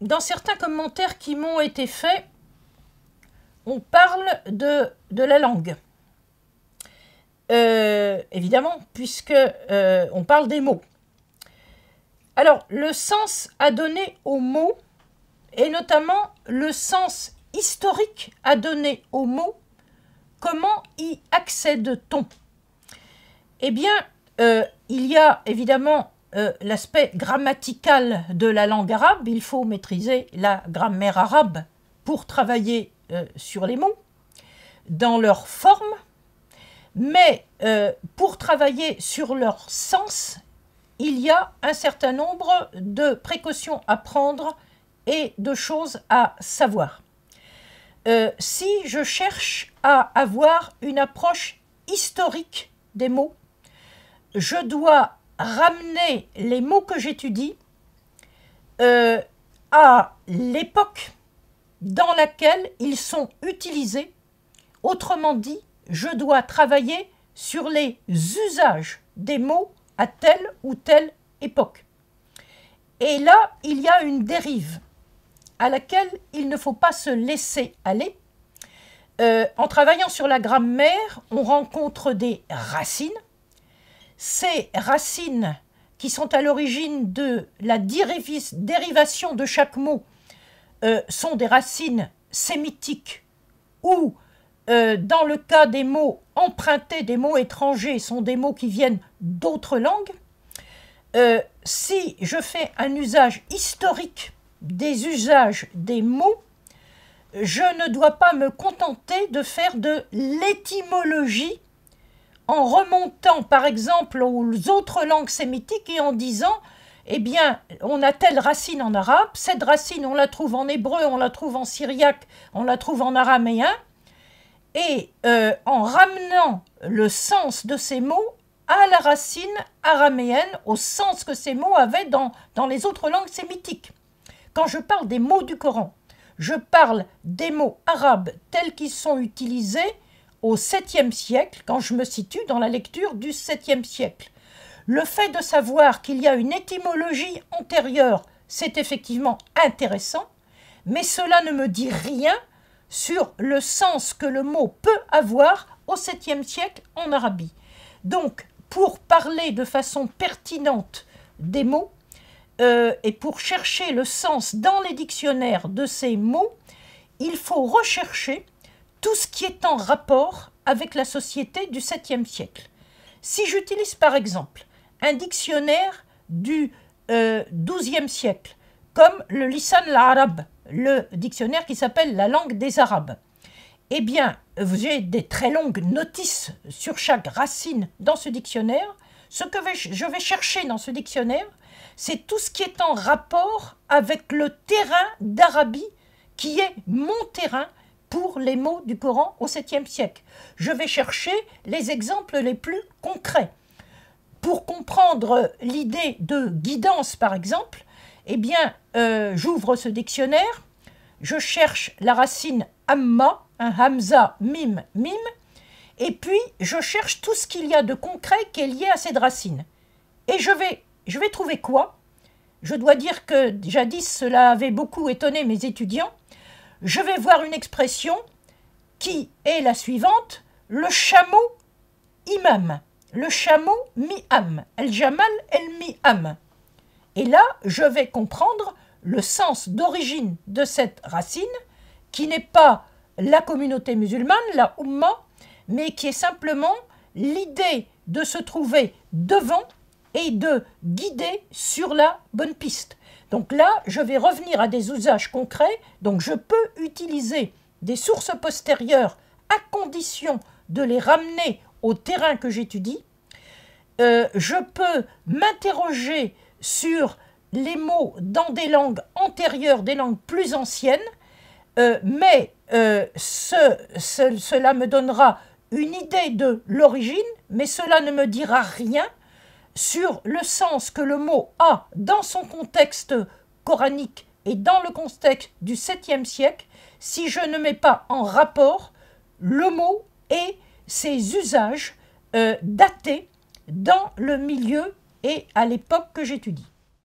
dans certains commentaires qui m'ont été faits, on parle de, de la langue. Euh, évidemment, puisque euh, on parle des mots. Alors, le sens à donner aux mots, et notamment le sens historique à donner aux mots, comment y accède-t-on Eh bien, euh, il y a évidemment euh, l'aspect grammatical de la langue arabe, il faut maîtriser la grammaire arabe pour travailler euh, sur les mots, dans leur forme, mais euh, pour travailler sur leur sens, il y a un certain nombre de précautions à prendre et de choses à savoir. si je cherche à avoir une approche historique des mots, je dois ramener les mots que j'étudie euh, à l'époque dans laquelle ils sont utilisés. Autrement dit, je dois travailler sur les usages des mots à telle ou telle époque. Et là, il y a une dérive à laquelle il ne faut pas se laisser aller. Euh, en travaillant sur la grammaire, on rencontre des racines ces racines qui sont à l'origine de la dérivation de chaque mot euh, sont des racines sémitiques ou euh, dans le cas des mots empruntés, des mots étrangers, sont des mots qui viennent d'autres langues. Euh, si je fais un usage historique des usages des mots, je ne dois pas me contenter de faire de l'étymologie en remontant par exemple aux autres langues sémitiques et en disant eh bien, on a telle racine en arabe, cette racine, on la trouve en hébreu, on la trouve en syriaque, on la trouve en araméen, et euh, en ramenant le sens de ces mots à la racine araméenne, au sens que ces mots avaient dans, dans les autres langues sémitiques. Quand je parle des mots du Coran, je parle des mots arabes tels qu'ils sont utilisés au 7e siècle, quand je me situe dans la lecture du 7e siècle. Le fait de savoir qu'il y a une étymologie antérieure, c'est effectivement intéressant, mais cela ne me dit rien sur le sens que le mot peut avoir au 7e siècle en Arabie. Donc, pour parler de façon pertinente des mots, euh, et pour chercher le sens dans les dictionnaires de ces mots, il faut rechercher tout ce qui est en rapport avec la société du 7e siècle. Si j'utilise par exemple un dictionnaire du 12e euh, siècle, comme le Lisan l'Arabe, le dictionnaire qui s'appelle la langue des Arabes, eh bien, vous avez des très longues notices sur chaque racine dans ce dictionnaire. Ce que je vais chercher dans ce dictionnaire, c'est tout ce qui est en rapport avec le terrain d'Arabie, qui est mon terrain, pour les mots du Coran au 7e siècle. Je vais chercher les exemples les plus concrets. Pour comprendre l'idée de guidance, par exemple, eh bien, euh, j'ouvre ce dictionnaire, je cherche la racine amma, un hamza, mim, mim, et puis je cherche tout ce qu'il y a de concret qui est lié à cette racine. Et je vais, je vais trouver quoi Je dois dire que jadis cela avait beaucoup étonné mes étudiants, je vais voir une expression qui est la suivante le chameau imam, le chameau mi'am, el jamal el mi'am. Et là, je vais comprendre le sens d'origine de cette racine qui n'est pas la communauté musulmane, la Ummah, mais qui est simplement l'idée de se trouver devant et de guider sur la bonne piste. Donc là, je vais revenir à des usages concrets. Donc je peux utiliser des sources postérieures à condition de les ramener au terrain que j'étudie. Euh, je peux m'interroger sur les mots dans des langues antérieures, des langues plus anciennes, euh, mais euh, cela me donnera une idée de l'origine, mais cela ne me dira rien sur le sens que le mot a dans son contexte coranique et dans le contexte du 7e siècle si je ne mets pas en rapport le mot et ses usages euh, datés dans le milieu et à l'époque que j'étudie.